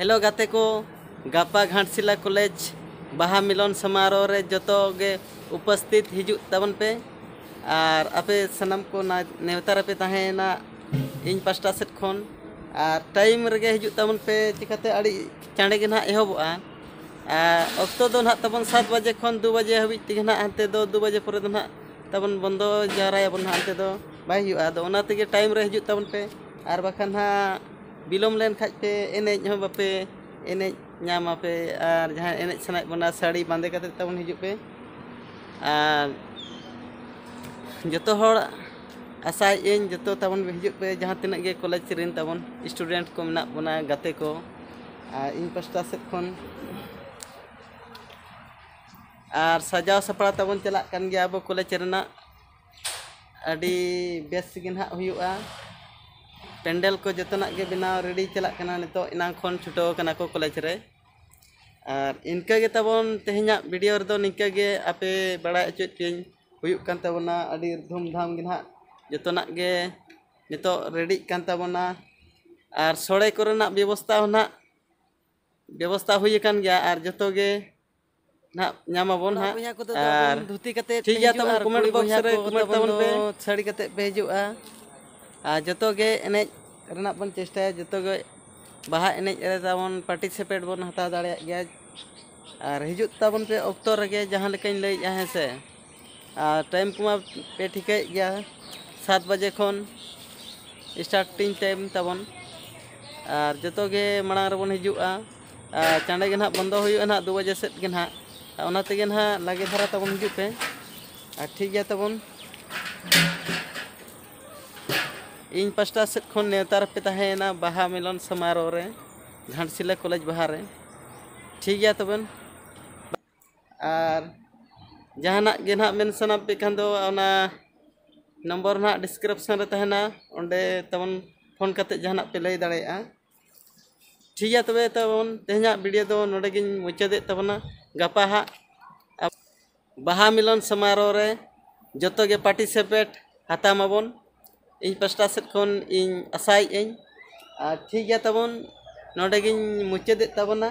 hello गाते को गापा Ghatshila college बाहा मिलन समारोह रे जो तो गे उपस्थित हिजुक पे और आपे सनम को ना नेवता पे तहेना इन पास्टा सेट खन और टाइम रे हिजुक पे चिकाते अड़ी चांडे के ना आ अक्तो दो ना तबन 7 बजे खन 2 बजे हबि तिगे ना हते दो 2 बजे पर ना तबन बंदो जाराय बन हते दो बाई हुआ दो ना तिगे टाइम रे हिजुक पे और बखन ना बिलोम लेन खाज पे एनेज बापे एनेज नाम पे और जहाँ एनेज सना बना साड़ी बांधे तब हजपे और जो तो आशा इन जो तो तब हजपे जहाँ तक कलेज सेन तब स्टूडेंट को मना बना गाते को इन पास्टा सब खन और सजा सपड़ा तब चलान गया अब कलेज बेसा पेंडल को जतना के बना रेडी चलना इना छुटवना को कलेज और इनकाबन तेहना भिडियो निकागे आपे बड़ा अच्छेबना धूमधाम के ना जतना के नित रेडीबना और सड़े को व्यवस्था ना व्यवस्था होकर गया जो नाबन हाँ धुती कमेंट बक्स छड़ी पे जो एन बन चेष्टा जो बहा एन रेबन पार्टिसिपेट बन हता दर हजन पे अक्तो रे जहाँ लाइ हे से टाइम को पे ठीक गया सात बजे खन स्टार्टिंग टाइम तबन और जो मांगन हजा चाँडे ना बंद होना दो बजे सद गाँव लगे धारा तब हजू ठीक है तब इन पास्टा सद नेवतार पे तहना बहा मिलन समारोह रे झाँसिला कलेज बहारे ठीक है तब जहाँगे ना मन सना पे खाना नम्बर ना डिस्क्रिपन तहना तब फोन जहाँ पे लै दा ठीक है तब तब तेना भिडियो तो नोगे मुचादे तबना गपा हाँ बहा मिलन समारोह रे जो पार्टिसिपेट हताम ᱤᱧ ᱯᱟᱥᱴᱟ ᱥᱮᱫ ᱠᱷᱚᱱ ᱤᱧ ᱟᱥᱟᱭᱮᱫ ᱟᱹᱧ ᱟᱨ ᱴᱷᱤᱠ ᱜᱮᱭᱟ ᱛᱟᱵᱚᱱ ᱱᱚᱰᱮ ᱜᱤᱧ ᱢᱩᱪᱟᱹᱫᱮᱫ ᱛᱟᱵᱚᱱᱟ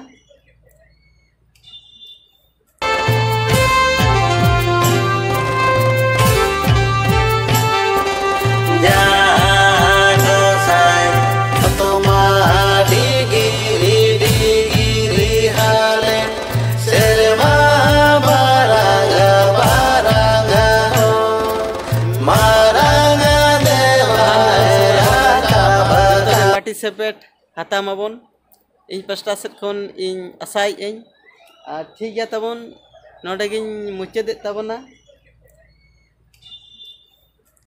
ᱯᱟᱨᱴᱤᱥᱤᱯᱮᱴ ᱦᱟᱛᱟᱣ ᱢᱟᱵᱚᱱ ᱤᱧ ᱯᱟᱥᱴᱟ ᱥᱮᱫ ᱠᱷᱚᱱ ᱤᱧ ᱟᱥᱟᱭᱮᱫ ᱟᱹᱧ ᱟᱨ ᱴᱷᱤᱠ ᱜᱮᱭᱟ ᱛᱟᱵᱚᱱ ᱱᱚᱰᱮᱜᱤᱧ ᱢᱩᱪᱟᱹᱫᱮᱫ ᱛᱟᱵᱚᱱᱟ